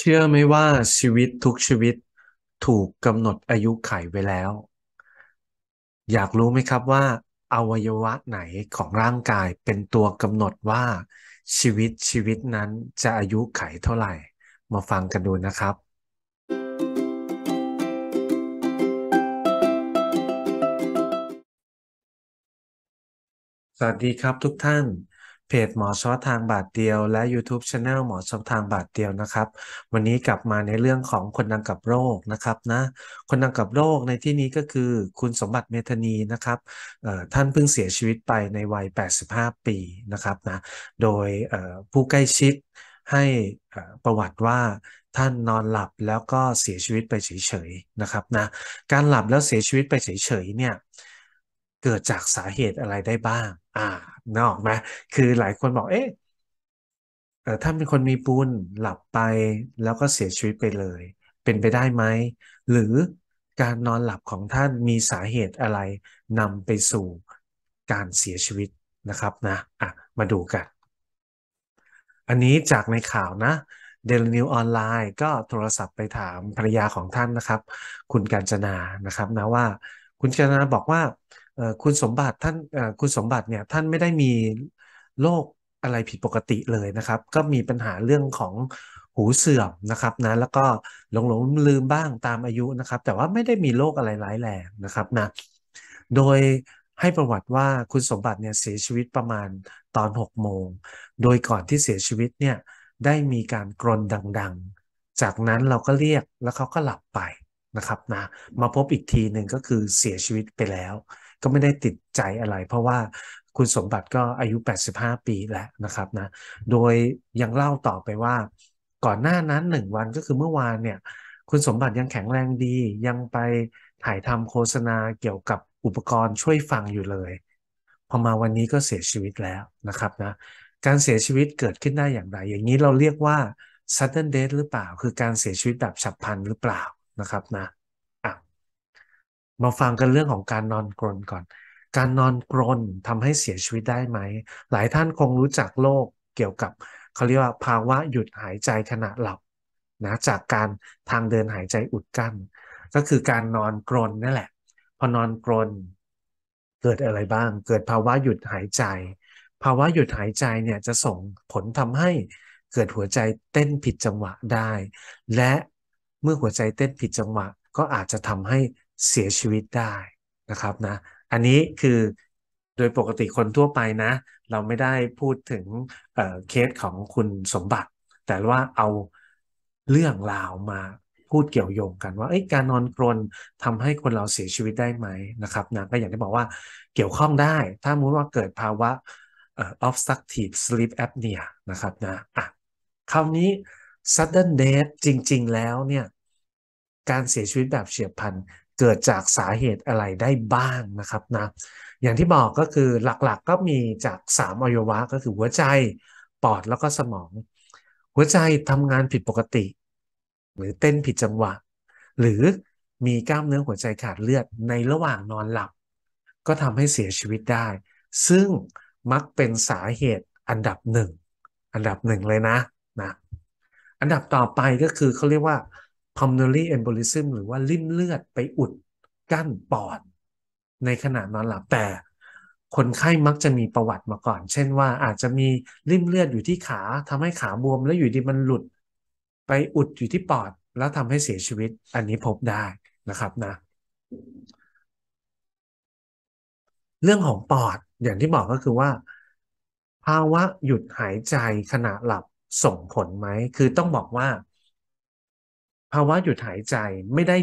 เชื่อไหมว่าชีวิตทุกชีวิตถูกกำหนดอายุไขไว้แล้ว อยากรู้ไหมครับว่า อวัยวะไหนของร่างกายเป็นตัวกำหนดว่า ชีวิตชีวิตนั้นจะอายุไขเท่าไหร่มาฟังกันดูนะครับ สวัสดีครับทุกท่านเพจหมอชอทางบาทเดียวและ YouTube c h anel หมอชอทางบาทเดียวนะครับ วันนี้กลับมาในเรื่องของคนดังกับโรคนะครับนะคนดังกับโรคในที่นี้ก็คือคุณสมบัติเมธานีนะครับท่านเพิ่งเสียชีวิตไปในวัย 85 ปีนะครับนะโดยผู้ใกล้ชิดให้ประวัติว่าท่านนอนหลับแล้วก็เสียชีวิตไปเฉยๆนะครับนะการหลับแล้วเสียชีวิตไปเฉยๆเนี่ยเกิดจากสาเหตุอะไรได้บ้าง่านอกไหม คือหลายคนบอก เอ๊ะถ้าเป็นคนมีปุญหลับไปแล้วก็เสียชีวิตไปเลย เป็นไปได้ไหม หรือการนอนหลับของท่านมีสาเหตุอะไรนำไปสู่การเสียชีวิตนะครับนะอ่ะมาดูกัน อันนี้จากในข่าวนะ เดลนิวออนไลน์ก็โทรศัพท์ไปถามภรรยาของท่านนะครับ คุณกาญจนา นะครับนะว่า คุณกาญจนาบอกว่าคุณสมบัติท่านคุณสมบัติเนี่ยท่านไม่ได้มีโรคอะไรผิดปกติเลยนะครับ ก็มีปัญหาเรื่องของหูเสื่อมนะครับนะแล้วก็หลงหลงลืมบ้างตามอายุนะครับ แต่ว่าไม่ได้มีโรคอะไรร้ายแรงนะครับนะโดยให้ประวัติว่าคุณสมบัติเนี่ยเสียชีวิตประมาณตอน6โมงโดยก่อนที่เสียชีวิตเนี่ยได้มีการกรนดังๆ จากนั้นเราก็เรียกแล้วเขาก็หลับไปนะครับนะมาพบอีกทีหนึ่งก็คือเสียชีวิตไปแล้วก็ไม่ได้ติดใจอะไรเพราะว่าคุณสมบัติก็อายุ 85 ปีแล้วนะครับนะ โดยยังเล่าต่อไปว่า ก่อนหน้านั้นหนึ่งวันก็คือเมื่อวานเนี่ย คุณสมบัติยังแข็งแรงดี ยังไปถ่ายทำโฆษณาเกี่ยวกับอุปกรณ์ช่วยฟังอยู่เลยพอมาวันนี้ก็เสียชีวิตแล้วนะครับนะ การเสียชีวิตเกิดขึ้นได้อย่างไร อย่างนี้เราเรียกว่า sudden death หรือเปล่า คือการเสียชีวิตแบบฉับพลันหรือเปล่านะครับนะมาฟังกันเรื่องของการนอนกรนก่อน การนอนกรนทำให้เสียชีวิตได้ไหม หลายท่านคงรู้จักโรคเกี่ยวกับเขาเรียกว่าภาวะหยุดหายใจขณะหลับนะ จากการทางเดินหายใจอุดกั้น ก็คือการนอนกรนนั่นแหละ พอนอนกรนเกิดอะไรบ้าง เกิดภาวะหยุดหายใจ ภาวะหยุดหายใจเนี่ยจะส่งผลทำให้เกิดหัวใจเต้นผิดจังหวะได้ และเมื่อหัวใจเต้นผิดจังหวะก็อาจจะทำให้เสียชีวิตได้นะครับนะอันนี้คือโดยปกติคนทั่วไปนะ เราไม่ได้พูดถึงเเคสของคุณสมบัติ แต่ว่าเอาเรื่องราวมาพูดเกี่ยวโยงกัน ว่าการนอนกรนทำให้คนเราเสียชีวิตได้ไหมนะครับนะก็อย่างที่บอกว่าเกี่ยวข้องได้ ถ้ามุตว่าเกิดภาวะ obstructive sleep apnea นะครับนะอ่ะคราวนี้ sudden death จริง ๆ แล้วเนี่ยการเสียชีวิตแบบเฉียบพลันเกิดจากสาเหตุอะไรได้บ้างนะครับนะอย่างที่บอกก็คือหลักๆก็มีจาก 3อวัยวะก็คือหัวใจปอดแล้วก็สมอง หัวใจทำงานผิดปกติ หรือเต้นผิดจังหวะ หรือมีกล้ามเนื้อหัวใจขาดเลือดในระหว่างนอนหลับ ก็ทำให้เสียชีวิตได้ ซึ่งมักเป็นสาเหตุอันดับหนึ่ง อันดับหนึ่งเลยนะนะอันดับต่อไปก็คือเขาเรียกว่า pulmonary embolism หรือว่า ลิ่มเลือดไปอุดกั้นปอด ในขณะนอนหลับแต่ คนไข้มักจะมีประวัติมาก่อน เช่นว่าอาจจะมีริ่มเลือดอยู่ที่ขา ทำให้ขาบวมแล้วอยู่ดีมันหลุด ไปอุดอยู่ที่ปอด แล้วทำให้เสียชีวิต อันนี้พบได้นะครับนะ เรื่องของปอดอย่างที่บอกก็คือว่า ภาวะหยุดหายใจขณะหลับส่งผลไหมคือต้องบอกว่าภาวะหยุดหายใจไม่ได้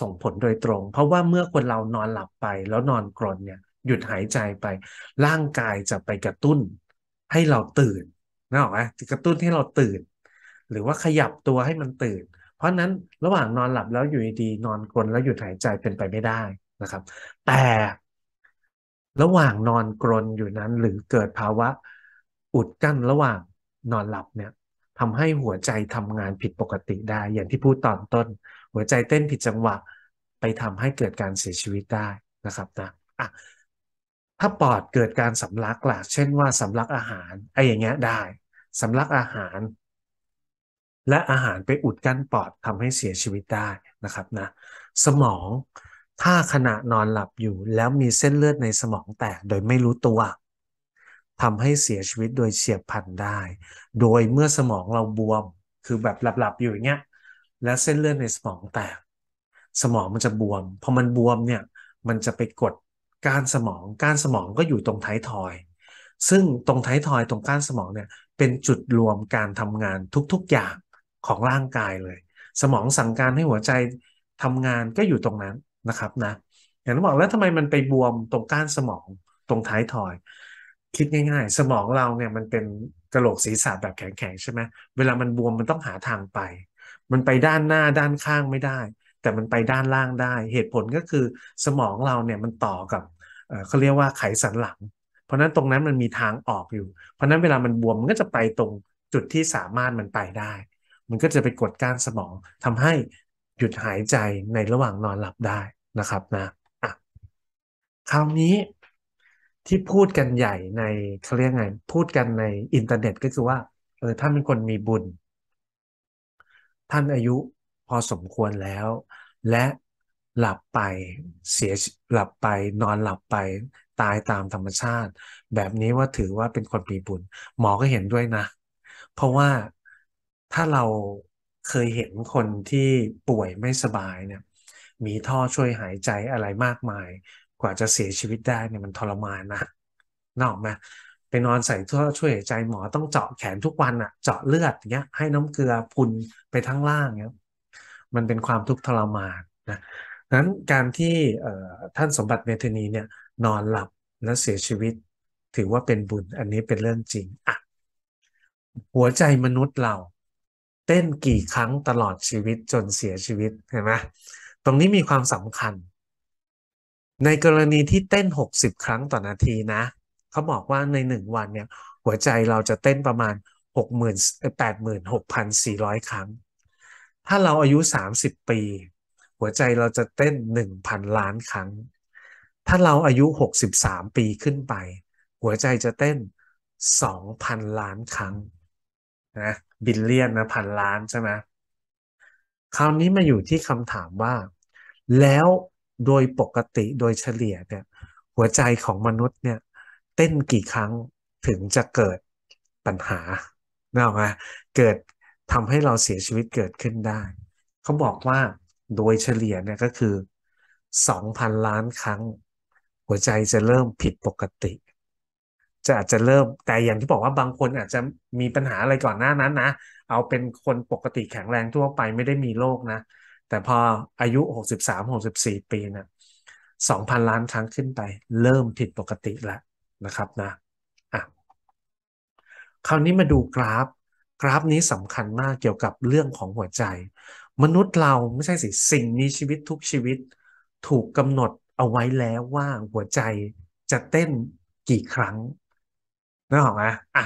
ส่งผลโดยตรง เพราะว่าเมื่อคนเรานอนหลับไปแล้วนอนกรนเนี่ยหยุดหายใจไป ร่างกายจะไปกระตุ้นให้เราตื่นนะหรอไหมกระตุ้นให้เราตื่น หรือว่าขยับตัวให้มันตื่น เพราะนั้นระหว่างนอนหลับแล้วอยู่ดี นอนกรนแล้วหยุดหายใจเป็นไปไม่ได้นะครับ แต่ระหว่างนอนกรนอยู่นั้นหรือเกิดภาวะอุดกั้นระหว่างนอนหลับเนี่ยทำให้หัวใจทำงานผิดปกติได้ อย่างที่พูดตอนต้น หัวใจเต้นผิดจังหวะไปทำให้เกิดการเสียชีวิตได้นะครับนะอ่ะถ้าปอดเกิดการสำลักล่ะเช่นว่าสำลักอาหารไอ้อย่างเงี้ยได้สำลักอาหาร และอาหารไปอุดกั้นปอดทำให้เสียชีวิตได้นะครับนะสมองถ้าขณะนอนหลับอยู่แล้วมีเส้นเลือดในสมองแตกโดยไม่รู้ตัวทำให้เสียชีวิตโดยเฉียบพลันได้ โดยเมื่อสมองเราบวม คือแบบหลับ ๆอยู่อย่างเงี้ย และเส้นเลือดในสมองแตก สมองมันจะบวม พอมันบวมเนี่ย มันจะไปกดก้านสมองก้านสมองก็อยู่ตรงท้ายทอย ซึ่งตรงท้ายทอยตรงก้านสมองเนี่ย เป็นจุดรวมการทำงานทุกๆอย่างของร่างกายเลย สมองสั่งการให้หัวใจทำงานก็อยู่ตรงนั้นนะครับนะอย่างที่บอกแล้วทำไมมันไปบวมตรงก้านสมองตรงท้ายทอยคิดง่ายๆสมองเราเนี่ยมันเป็นกระโหลกศีรษะแบบแข็งๆใช่ไหมเวลามันบวมมันต้องหาทางไป มันไปด้านหน้าด้านข้างไม่ได้ แต่มันไปด้านล่างได้ เหตุผลก็คือสมองเราเนี่ยมันต่อกับเขาเรียกว่าไขสันหลัง เพราะนั้นตรงนั้นมันมีทางออกอยู่ เพราะนั้นเวลามันบวมมันก็จะไปตรงจุดที่สามารถมันไปได้ มันก็จะไปกดก้านสมอง ทำให้หยุดหายใจในระหว่างนอนหลับได้นะครับนะอ่ะคราวนี้ที่พูดกันใหญ่ในเขาเรียกไง พูดกันในอินเทอร์เน็ตก็คือว่า เออท่านเป็นคนมีบุญ ท่านอายุพอสมควรแล้ว และหลับไป เสียหลับไปนอนหลับไปตายตามธรรมชาติ แบบนี้ว่าถือว่าเป็นคนมีบุญ หมอก็เห็นด้วยนะ เพราะว่าถ้าเราเคยเห็นคนที่ป่วยไม่สบายเนี่ย มีท่อช่วยหายใจอะไรมากมายกว่าจะเสียชีวิตได้เนี่ยมันทรมานนะนอกมาไปนอนใส่ท่อช่วยหายใจหมอต้องเจาะแขนทุกวันอะ่ะ เจาะเลือดเงี้ยให้น้ำเกลือพุนไปทั้งล่างเงี้ยมันเป็นความทุกข์ทรมานนะนั้นการที่ท่านสมบัติเมธนีเนี่ย นอนหลับ และเสียชีวิต ถือว่าเป็นบุญอันนี้เป็นเรื่องจริงอ่ะหัวใจมนุษย์เรา เต้นกี่ครั้งตลอดชีวิตจนเสียชีวิตเห็นไหมตรงนี้มีความสำคัญในกรณีที่เต้น 60 ครั้งต่อนาทีนะ เขาบอกว่าใน 1 วันเนี่ยหัวใจเราจะเต้นประมาณ60,000 86,400 ครั้ง ถ้าเราอายุ 30 ปี หัวใจเราจะเต้น 1,000 ล้านครั้ง ถ้าเราอายุ 63 ปีขึ้นไป หัวใจจะเต้น 2,000 ล้านครั้งนะบิลเลียนนะพันล้านใช่ไหมคราวนี้มาอยู่ที่คำถามว่า แล้วโดยปกติโดยเฉลี่ยเนี่ยหัวใจของมนุษย์เนี่ย เต้นกี่ครั้งถึงจะเกิดปัญหาเนาะเกิดทำให้เราเสียชีวิตเกิดขึ้นได้ เขาบอกว่าโดยเฉลี่ยเนี่ยก็คือ 2,000 ล้านครั้ง หัวใจจะเริ่มผิดปกติ จะอาจจะเริ่มแต่อย่างที่บอกว่าบางคนอาจจะมีปัญหาอะไรก่อนหน้านั้นนะ เอาเป็นคนปกติแข็งแรงทั่วไปไม่ได้มีโรคนะแต่พออายุ 63-64 ปีนะ่ะ2,000 ล้านครั้งขึ้นไป เริ่มผิดปกติแล้วนะครับนะอ่ะคราวนี้มาดูกราฟ กราฟนี้สำคัญมากเกี่ยวกับเรื่องของหัวใจ มนุษย์เราไม่ใช่สิ สิ่งมีชีวิตทุกชีวิต ถูกกำหนดเอาไว้แล้วว่าหัวใจจะเต้นกี่ครั้งนึกออกไหมอ่ะ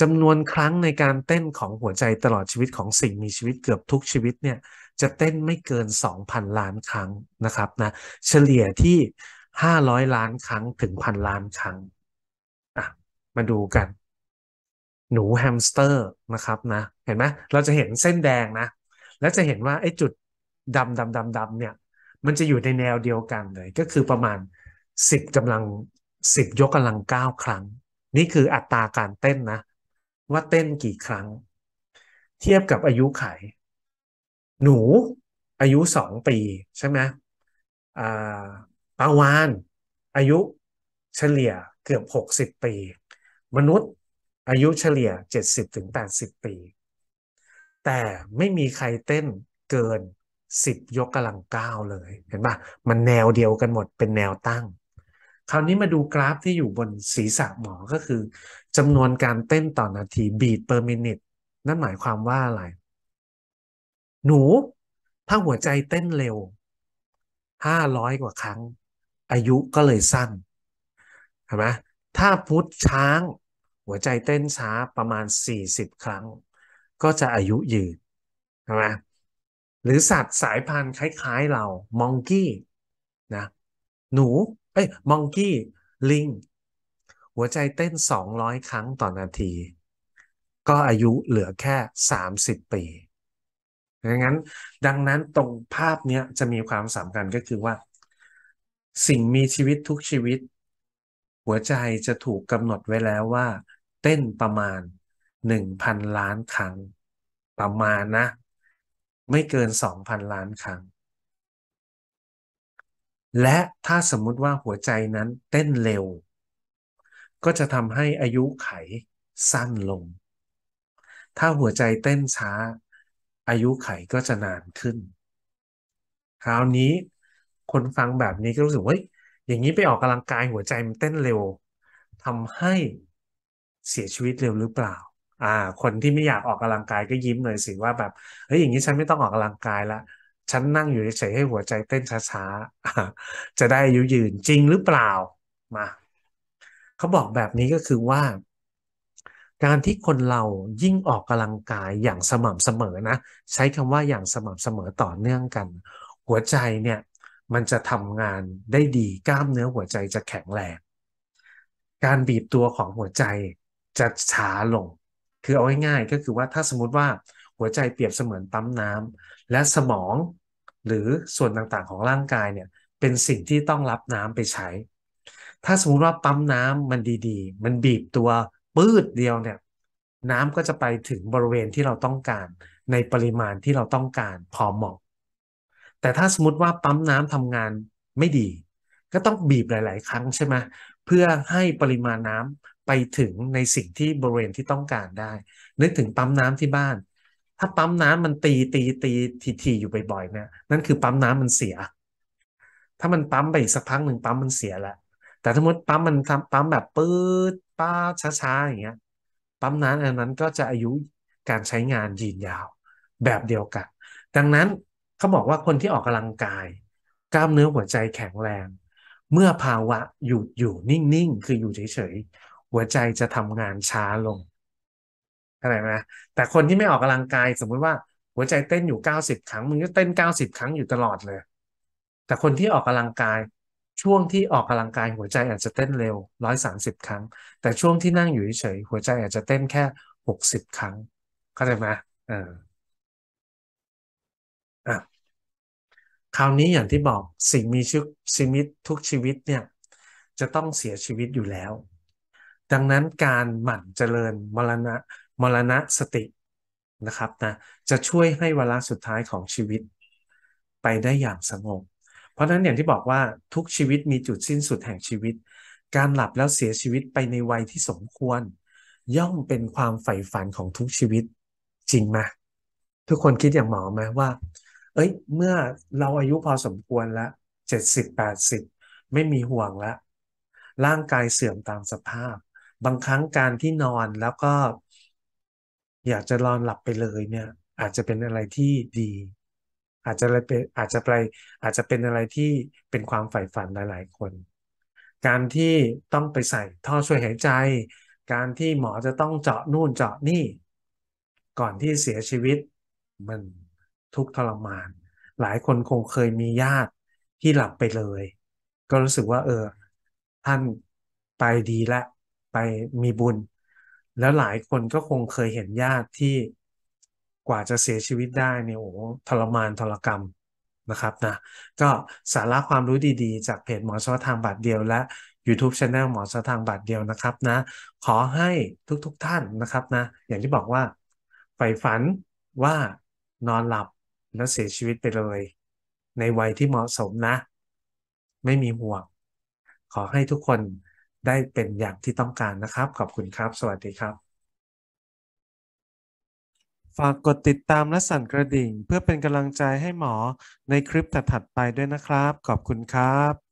จำนวนครั้งในการเต้นของหัวใจตลอดชีวิตของสิ่งมีชีวิตเกือบทุกชีวิตเนี่ยจะเต้นไม่เกิน 2,000 ล้านครั้งนะครับนะเฉลี่ยที่ 500 ล้านครั้งถึงพันล้านครั้งอะมาดูกัน หนูแฮมสเตอร์นะครับนะเห็นไหมเราจะเห็นเส้นแดงนะ แล้วจะเห็นว่าไอ้จุดดำดำดำดำเนี่ยมันจะอยู่ในแนวเดียวกันเลย ก็คือประมาณ 10กำลัง 10 ยกกำลัง 9 ครั้ง นี่คืออัตราการเต้นนะว่าเต้นกี่ครั้ง เทียบกับอายุไข หนูอายุสองปีใช่ไหมปาวานอายุเฉลี่ยเกือบหกสิบปี มนุษย์อายุเฉลี่ยเจ็ดสิบถึงแปดสิบปี แต่ไม่มีใครเต้นเกินสิบยกกำลังเก้าเลย เห็นปะมันแนวเดียวกันหมดเป็นแนวตั้งคราวนี้มาดูกราฟที่อยู่บนศีรษะหมอก็คือจำนวนการเต้นต่อนาทีบีดเปอร์มินิตนั่นหมายความว่าอะไร หนู ถ้าหัวใจเต้นเร็วห้าร้อยกว่าครั้ง อายุก็เลยสั้นเห็นไหมถ้าพุทธช้าง หัวใจเต้นช้าประมาณสี่สิบครั้ง ก็จะอายุยืนใช่ไหมหรือสัตว์สายพันธุ์คล้าย ๆเรา มองกี้นะหนูเอ้ยมองกี้ ลิง หัวใจเต้น 200 ครั้ง ต่อนนาที ก็อายุเหลือแค่ 30 ปี ดังนั้น ดังนั้น ตรงภาพ เนี้ย จะมีความสำคัญ ก็คือว่า สิ่งมีชีวิตทุกชีวิต หัวใจจะถูกกำหนดไว้แล้วว่า เต้นประมาณ 1,000 ล้านครั้ง ประมาณ นะ ไม่เกิน 2,000 ล้านครั้งและถ้าสมมุติว่าหัวใจนั้นเต้นเร็ว ก็จะทำให้อายุไขสั้นลง ถ้าหัวใจเต้นช้า อายุไขก็จะนานขึ้น คราวนี้คนฟังแบบนี้ก็รู้สึกว่าอย่างนี้ไปออกกำลังกายหัวใจมันเต้นเร็วทำให้เสียชีวิตเร็วหรือเปล่า อ่า คนที่ไม่อยากออกกำลังกายก็ยิ้มหน่อยสิว่าแบบเฮ้ยอย่างนี้ฉันไม่ต้องออกกำลังกายละฉันนั่งอยู่เฉยให้หัวใจเต้นช้าๆ จะได้อายุยืนจริงหรือเปล่ามา เขาบอกแบบนี้ก็คือว่า การที่คนเรายิ่งออกกำลังกายอย่างสม่ำเสมอนะ ใช้คำว่าอย่างสม่ำเสมอต่อเนื่องกัน หัวใจเนี่ยมันจะทำงานได้ดีกล้ามเนื้อหัวใจจะแข็งแรง การบีบตัวของหัวใจจะช้าลง คือเอาง่ายๆ ก็คือว่าถ้าสมมติว่าหัวใจเปรียบเสมือนปั๊มน้ำและสมอง หรือส่วนต่างๆของร่างกายเนี่ยเป็นสิ่งที่ต้องรับน้ำไปใช้ ถ้าสมมติว่าปั๊มน้ำมันดีๆ มันบีบตัวปื้ดเดียวเนี่ยน้ำก็จะไปถึงบริเวณที่เราต้องการ ในปริมาณที่เราต้องการพอเหมาะแต่ถ้าสมมติว่าปั๊มน้ำทำงานไม่ดี ก็ต้องบีบหลายๆครั้งใช่ไหมเพื่อให้ปริมาณน้ำไปถึงในสิ่งที่บริเวณที่ต้องการได้ นึกถึงปั๊มน้ำที่บ้านถ้าปั๊มน้ำมันตีตีตีทีทีอยู่บ่อยๆเนี่ยนั่นคือปั๊มน้ำมันเสีย ถ้ามันปั๊มไปอีกสักพักหนึ่งปั๊มมันเสียแล้วแต่สมมติปั๊มมันปั๊มแบบปื๊ดป้าช้าๆอย่างเงี้ยปั๊มน้ำอันนั้นก็จะอายุการใช้งานยืนยาว แบบเดียวกัน ดังนั้นเขาบอกว่าคนที่ออกกำลังกาย กล้ามเนื้อหัวใจแข็งแรง เมื่อภาวะหยุดอยู่นิ่งๆคืออยู่เฉยๆหัวใจจะทำงานช้าลงอะไรมแต่คนที่ไม่ออกกำลังกายสมมุติว่าหัวใจเต้นอยู่เก้าสิบครั้งมึงก็เต้นเก้าสิบครั้งอยู่ตลอดเลย แต่คนที่ออกกำลังกายช่วงที่ออกกำลังกายหัวใจอาจจะเต้นเร็วร้อยสาสิบครั้ง แต่ช่วงที่นั่งอยู่เฉยหัวใจอาจจะเต้นแค่หกสิบครั้งเข้าใจไหมเอออ่ะ คราวนี้อย่างที่บอกสิ่งมีชีวิตทุกชีวิตเนี่ย จะต้องเสียชีวิตอยู่แล้ว ดังนั้นการหมั่นเจริญมรณะมรณะสตินะครับนะจะช่วยให้เวลาสุดท้ายของชีวิต ไปได้อย่างสงบ เพราะนั้นอย่างที่บอกว่า ทุกชีวิตมีจุดสิ้นสุดแห่งชีวิต การหลับแล้วเสียชีวิตไปในวัยที่สมควร ย่อมเป็นความใฝ่ฝันของทุกชีวิตจริงไหมทุกคนคิดอย่างหมอไหมว่า เอ้ยเมื่อเราอายุพอสมควรแล้วเจ็ดสิบแปดสิบไม่มีห่วงแล้ว ร่างกายเสื่อมตามสภาพ บางครั้งการที่นอนแล้วก็อยากจะนอนหลับไปเลยเนี่ยอาจจะเป็นอะไรที่ดี อาจจะเป็นอาจจะไปอาจจะเป็นอะไรที่เป็นความใฝ่ฝันหลายๆคน การที่ต้องไปใส่ท่อช่วยหายใจ การที่หมอจะต้องเจาะนู่นเจาะนี่ ก่อนที่เสียชีวิตมันทุกทรมาน หลายคนคงเคยมีญาติที่หลับไปเลย ก็รู้สึกว่าเออท่านไปดีละไปมีบุญแล้วหลายคนก็คงเคยเห็นญาติที่กว่าจะเสียชีวิตได้เนี่ยโอ้ทรมานทรกรรมนะครับนะก็สาระความรู้ดี ๆ จากเพจหมอเฉพาะทางบาทเดียวและ YouTube c h anel หมอเฉพาะทางบาทเดียวนะครับนะ ขอให้ทุกๆทท่านนะครับนะอย่างที่บอกว่าใฝ่ฝันว่านอนหลับแล้วเสียชีวิตไปเลย ในวัยที่เหมาะสมนะ ไม่มีห่วง ขอให้ทุกคนได้เป็นอย่างที่ต้องการนะครับ ขอบคุณครับ สวัสดีครับ ฝากกดติดตามและสั่นกระดิ่งเพื่อเป็นกำลังใจให้หมอในคลิปถัดๆไปด้วยนะครับ ขอบคุณครับ